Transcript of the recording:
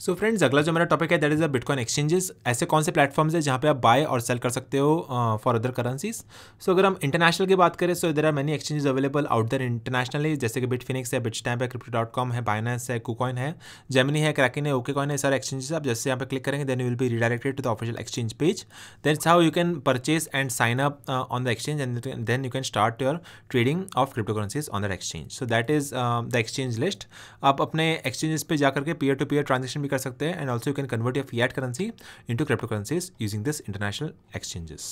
सो so friends अगला जो मेरा टॉपिक है that is a bitcoin exchanges ऐसे कौन से प्लेटफॉर्म्स हैं जहाँ पे आप बाय और सेल कर सकते हो फॉर अदर करेंसीज सो अगर हम इंटरनेशनल की बात करें सो इधर are many exchanges available out there internationally जैसे कि फिनिक्स है बिट स्टैप है क्रिप्टो डॉट कॉम है बाइनेंस है कुकॉइन है जेमनी है क्रैकिन है ओके कॉइन है सारे एक्सचेंजेस आप जैसे यहाँ पर क्लिक करेंगे then will be redirected to the official exchange page it's how you can purchase and sign up on the exchange and then you can start your trading of crypto currencies on that exchange so that is the exchange list आप अपने exchanges पर जाकर के peer to peer transaction भी कर सकते हैं and also you can convert your fiat currency into crypto currencies using this international exchanges